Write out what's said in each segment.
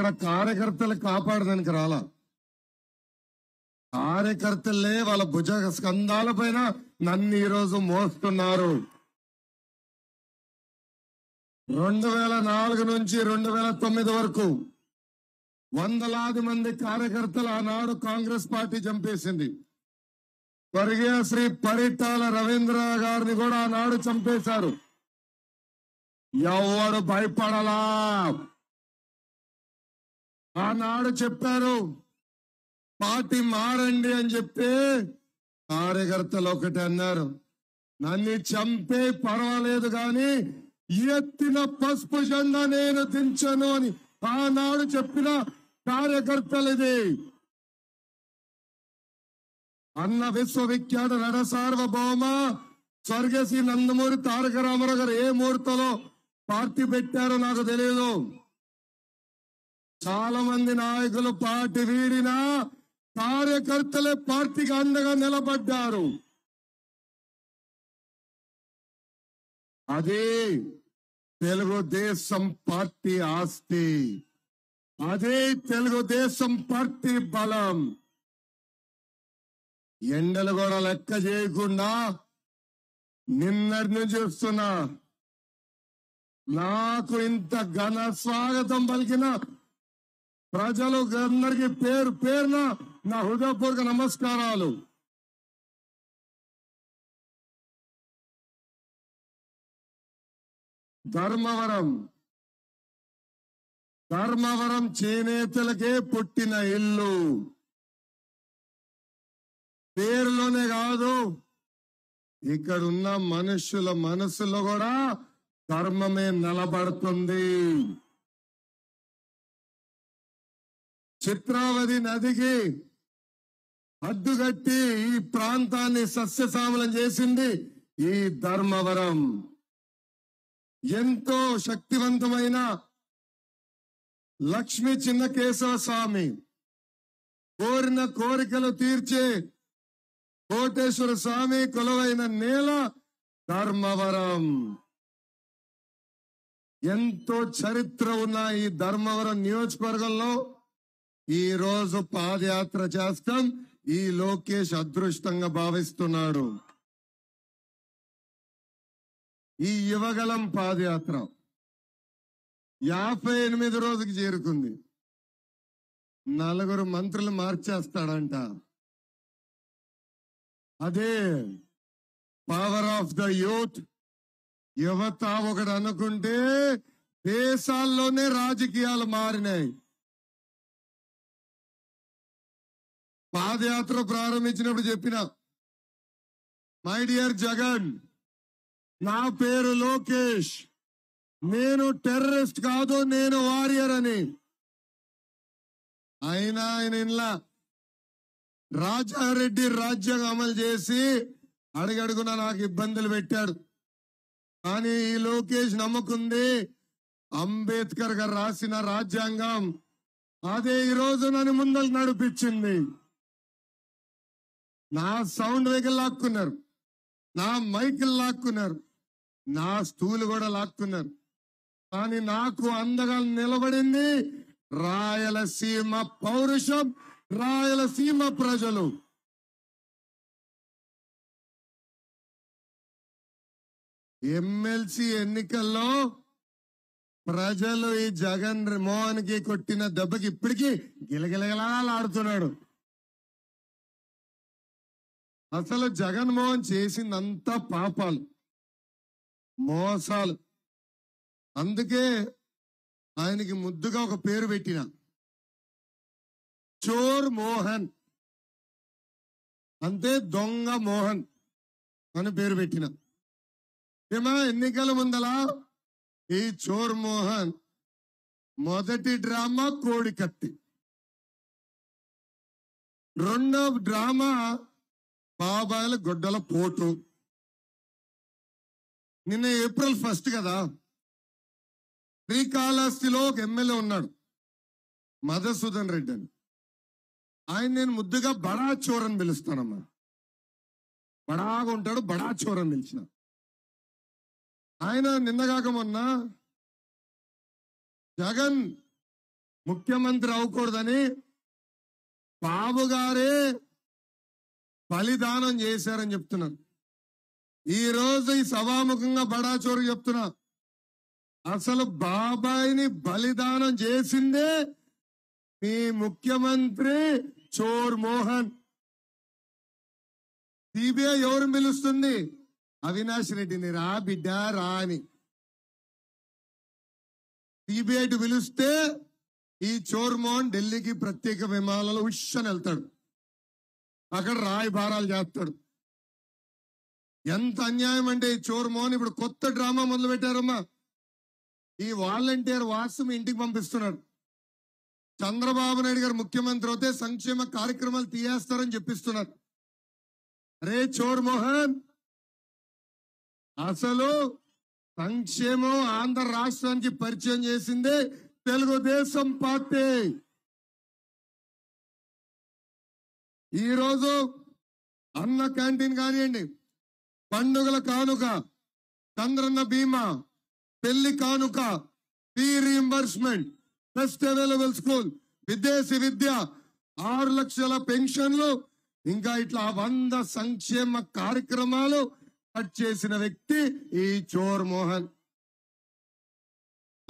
ఇక్కడ కార్యకర్తలు కాపాడదానికి రాలా కార్యకర్తలే వాళ్ళ భుజ స్కందాల పైన నన్ను ఈరోజు మోస్తున్నారు రెండు వేల నాలుగు నుంచి రెండు వేల తొమ్మిది వరకు వందలాది మంది కార్యకర్తలు ఆనాడు కాంగ్రెస్ పార్టీ చంపేసింది స్వర్గీయ శ్రీ పరిటాల రవీంద్ర గారిని కూడా ఆనాడు చంపేశారు ఎవడు భయపడలా ఆనాడు చెప్పారు పార్టీ మారండి అని చెప్పి కార్యకర్తలు ఒకటి అన్నారు నన్ను చంపే పర్వాలేదు కానీ ఎత్తిన పసుపు జెండా నేను దించను అని ఆనాడు చెప్పిన ఇది అన్న విశ్వవిఖ్యాత నడ సార్వభౌమ స్వర్గశ్రీ నందమూరి తారక రామారావు గారు ఏ ముహూర్తంలో పార్టీ పెట్టారో నాకు తెలియదు చాలా మంది నాయకులు పార్టీ వీడిన కార్యకర్తలే పార్టీకి అండగా నిలబడ్డారు అదే తెలుగుదేశం పార్టీ ఆస్తి అదే తెలుగుదేశం పార్టీ బలం ఎండలు కూడా లెక్క చేయకుండా నిన్నటి నుంచి చూస్తున్నా నాకు ఇంత ఘన స్వాగతం పలికిన ప్రజలు అందరికీ పేరు పేరున నా హృదయపూర్వక నమస్కారాలు ధర్మవరం ధర్మవరం చేనేతలకే పుట్టిన ఇల్లు పేరులోనే కాదు ఇక్కడ ఉన్న మనుషుల మనసులో కూడా ధర్మమే నిలబడుతుంది చిత్రావతి నదికి అడ్డుగట్టి ఈ ప్రాంతాన్ని సస్యశామలం చేసింది ఈ ధర్మవరం ఎంతో శక్తివంతమైన లక్ష్మి చిన్న కేశవ స్వామి కోరిన కోరికలు తీర్చే కోటేశ్వర స్వామి కొలవైన నేల ధర్మవరం ఎంతో చరిత్ర ఉన్న ఈ ధర్మవరం నియోజకవర్గంలో ఈ రోజు పాదయాత్ర చేస్తాం ఈ లోకేష్ అదృష్టంగా భావిస్తున్నాడు ఈ యువగలం పాదయాత్ర యాభై ఎనిమిది రోజుకి చేరుతుంది నలుగురు మంత్రులు మార్చేస్తాడంట అదే పవర్ ఆఫ్ ద యూత్ యువత ఒకటి అనుకుంటే దేశాల్లోనే రాజకీయాలు మారినాయి పాదయాత్ర ప్రారంభించినప్పుడు చెప్పిన మై డియర్ జగన్ నా పేరు లోకేష్ నేను టెర్రరిస్ట్ కాదు నేను వారియర్ అని అయినా ఆయన ఇంట్లో రాజారెడ్డి రాజ్యం అమలు చేసి అడుగడుగున నాకు ఇబ్బందులు పెట్టాడు కానీ ఈ లోకేష్ నమ్ముకుంది అంబేద్కర్ గారు రాసిన రాజ్యాంగం అదే ఈ రోజు నన్ను ముందలు నడిపించింది నా సౌండ్ దగ్గర లాక్కున్నారు నా మైకులు లాక్కున్నారు నా స్టూలు కూడా లాక్కున్నారు కానీ నాకు అందగా నిలబడింది రాయలసీమ పౌరుషం రాయలసీమ ప్రజలు ఎమ్మెల్సీ ఎన్నికల్లో ప్రజలు ఈ జగన్ మోహన్ కి కొట్టిన దెబ్బకి ఇప్పటికీ గిలగిలగలాడుతున్నాడు అసలు జగన్మోహన్ చేసిందంతా పాపాలు మోసాలు అందుకే ఆయనకి ముద్దుగా ఒక పేరు పెట్టిన చోర్ మోహన్ అంతే దొంగ మోహన్ అని పేరు పెట్టిన ఏమా ఎన్నికల ముందలా ఈ చోర్ మోహన్ మొదటి డ్రామా కత్తి రెండో డ్రామా బాబాయిల గొడ్డల పోటు నిన్న ఏప్రిల్ ఫస్ట్ కదా శ్రీకాళహస్తిలో ఒక ఎమ్మెల్యే ఉన్నాడు మధుసూదన్ రెడ్డి అని ఆయన నేను ముద్దుగా బడా చోర్ అని పిలుస్తానమ్మా బడాగా ఉంటాడు బడా చోర్ అని పిలిచిన ఆయన నిన్నగాక మొన్న జగన్ ముఖ్యమంత్రి అవ్వకూడదని బాబు గారే బలిదానం చేశారని చెప్తున్నారు ఈ రోజు ఈ సభాముఖంగా బడాచోరు చెప్తున్నా అసలు బాబాయిని బలిదానం చేసిందే మీ ముఖ్యమంత్రి చోర్ మోహన్ సిబిఐ ఎవరు పిలుస్తుంది అవినాష్ రెడ్డిని రా బిడ్డ రా అని సిబిఐ పిలిస్తే ఈ చోర్ మోహన్ ఢిల్లీకి ప్రత్యేక విమానంలో ఉష్ అని వెళ్తాడు అక్కడ రాయి భారాలు చేస్తాడు ఎంత అన్యాయం అంటే ఈ చోరు మోహన్ ఇప్పుడు కొత్త డ్రామా మొదలు పెట్టారమ్మా ఈ వాలంటీర్ వాసుని ఇంటికి పంపిస్తున్నాడు చంద్రబాబు నాయుడు గారు ముఖ్యమంత్రి అయితే సంక్షేమ కార్యక్రమాలు తీయేస్తారని చెప్పిస్తున్నారు రే చోర్ మోహన్ అసలు సంక్షేమం ఆంధ్ర రాష్ట్రానికి పరిచయం చేసిందే తెలుగుదేశం పార్టీ ఈరోజు అన్న క్యాంటీన్ కానివ్వండి పండుగల కానుక Chandranna Bima Pelli Kanuka fee reimbursement first available school విదేశీ విద్య ఆరు లక్షల పెన్షన్లు ఇంకా ఇట్లా వంద సంక్షేమ కార్యక్రమాలు కట్ చేసిన వ్యక్తి ఈ చోర్ మోహన్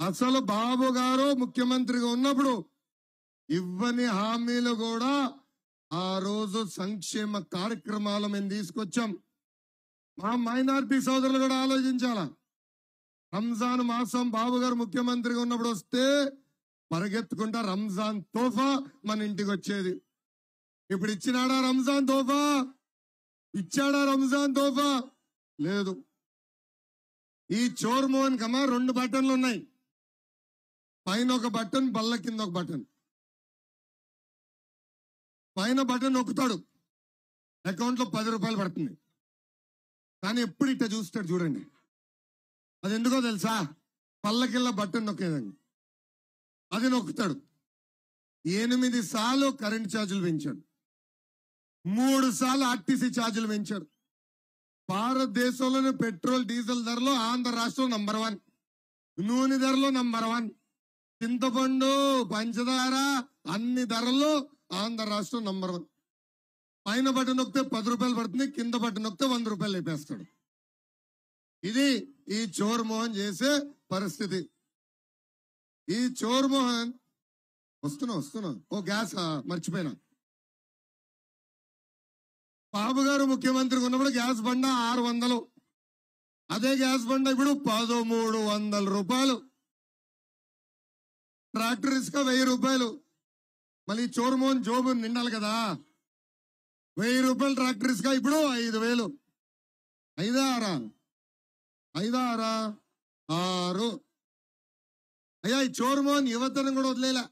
అసలు బాబు గారు ముఖ్యమంత్రిగా ఉన్నప్పుడు ఇవ్వని హామీలు కూడా ఆ రోజు సంక్షేమ కార్యక్రమాలు మేము తీసుకొచ్చాం మా మైనార్టీ సోదరులు కూడా ఆలోచించాలా రంజాన్ మాసం బాబు గారు ముఖ్యమంత్రిగా ఉన్నప్పుడు వస్తే పరిగెత్తుకుంటా రంజాన్ తోఫా మన ఇంటికి వచ్చేది ఇప్పుడు ఇచ్చినాడా రంజాన్ తోఫా ఇచ్చాడా రంజాన్ తోఫా లేదు ఈ చోర్ మోహన్ కమా రెండు బటన్లు ఉన్నాయి పైన ఒక బటన్ బల్ల కింద ఒక బటన్ పైన బటన్ నొక్కుతాడు అకౌంట్లో పది రూపాయలు పడుతుంది కానీ ఎప్పుడు ఇట్ట చూస్తాడు చూడండి అది ఎందుకో తెలుసా పల్లకిల్ల బటన్ నొక్కేదండి అది నొక్కుతాడు ఎనిమిది సార్లు కరెంట్ ఛార్జీలు పెంచాడు మూడు సార్లు ఆర్టీసీ ఛార్జీలు పెంచాడు భారతదేశంలోని పెట్రోల్ డీజిల్ ధరలో ఆంధ్ర రాష్ట్రం నంబర్ వన్ నూనె ధరలో నంబర్ వన్ చింతపండు పంచదార అన్ని ధరల్లో ఆంధ్ర రాష్ట్రం నంబర్ వన్ పైన బట్ట నొక్కితే పది రూపాయలు పడుతుంది కింద బట్ట నొక్కితే వంద రూపాయలు లేపేస్తాడు ఇది ఈ చోర్ మోహన్ చేసే పరిస్థితి ఈ చోర్ మోహన్ వస్తున్నా వస్తున్నా ఓ గ్యాస్ మర్చిపోయినా బాబు గారు ముఖ్యమంత్రి ఉన్నప్పుడు గ్యాస్ బండ ఆరు వందలు అదే గ్యాస్ బండ ఇప్పుడు పదమూడు వందల రూపాయలు ట్రాక్టర్ ఇసుక వెయ్యి రూపాయలు మళ్ళీ చోరుమోన్ జోబు నిండాలి కదా వెయ్యి రూపాయలు ట్రాక్టర్ ఇసుక ఇప్పుడు ఐదు వేలు ఐదారా ఆరా ఆరా ఆరు అయ్యా ఈ చోరుమోన్ యువతను కూడా వదిలేలా